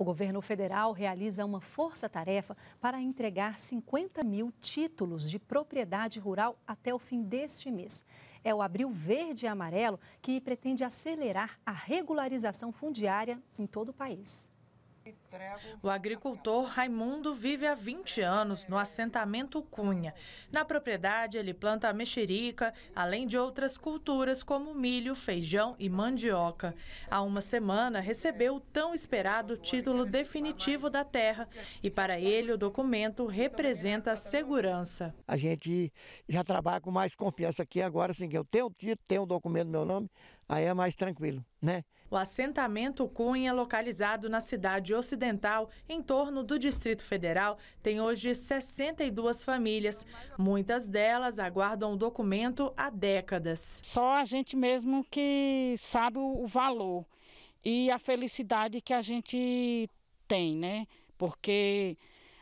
O governo federal realiza uma força-tarefa para entregar 50 mil títulos de propriedade rural até o fim deste mês. É o Abril Verde e Amarelo que pretende acelerar a regularização fundiária em todo o país. O agricultor Raimundo vive há 20 anos no assentamento Cunha. Na propriedade, ele planta mexerica, além de outras culturas como milho, feijão e mandioca. Há uma semana, recebeu o tão esperado título definitivo da terra e, para ele, o documento representa segurança. A gente já trabalha com mais confiança aqui agora, assim, eu tenho o título, tenho o documento meu nome, aí é mais tranquilo, né? O assentamento Cunha, localizado na cidade ocidental, em torno do Distrito Federal, tem hoje 62 famílias. Muitas delas aguardam o documento há décadas. Só a gente mesmo que sabe o valor e a felicidade que a gente tem, né? Porque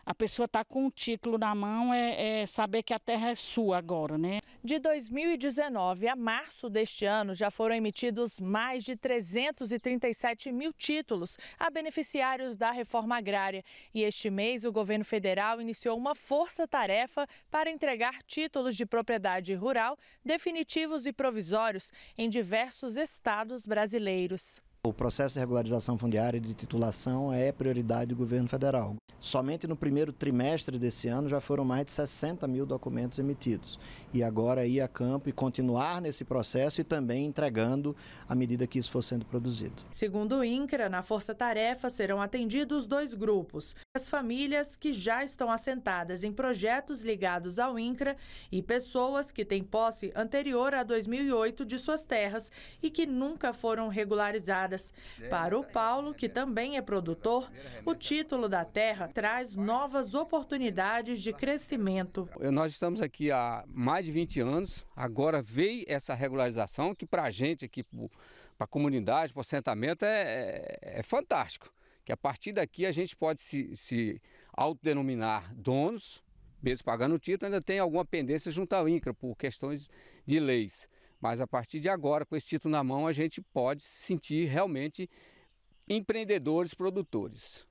a pessoa está com o título na mão é, é, saber que a terra é sua agora, né? De 2019 a março deste ano, já foram emitidos mais de 337 mil títulos a beneficiários da reforma agrária. E este mês, o governo federal iniciou uma força-tarefa para entregar títulos de propriedade rural definitivos e provisórios em diversos estados brasileiros. O processo de regularização fundiária e de titulação é prioridade do governo federal. Somente no primeiro trimestre desse ano já foram mais de 60 mil documentos emitidos. E agora ir a campo e continuar nesse processo e também entregando à medida que isso for sendo produzido. Segundo o INCRA, na Força Tarefa serão atendidos dois grupos: as famílias que já estão assentadas em projetos ligados ao INCRA e pessoas que têm posse anterior a 2008 de suas terras e que nunca foram regularizadas é para o Paulo, é que também é produtor, o título da terra traz novas oportunidades de crescimento. Nós estamos aqui há mais de 20 anos, agora veio essa regularização que para a gente aqui, para a comunidade, para o assentamento é, é, é fantástico que a partir daqui a gente pode se, se autodenominar donos, mesmo pagando o título, ainda tem alguma pendência junto ao INCRA por questões de leis. Mas a partir de agora, com esse título na mão, a gente pode se sentir realmente empreendedores produtores.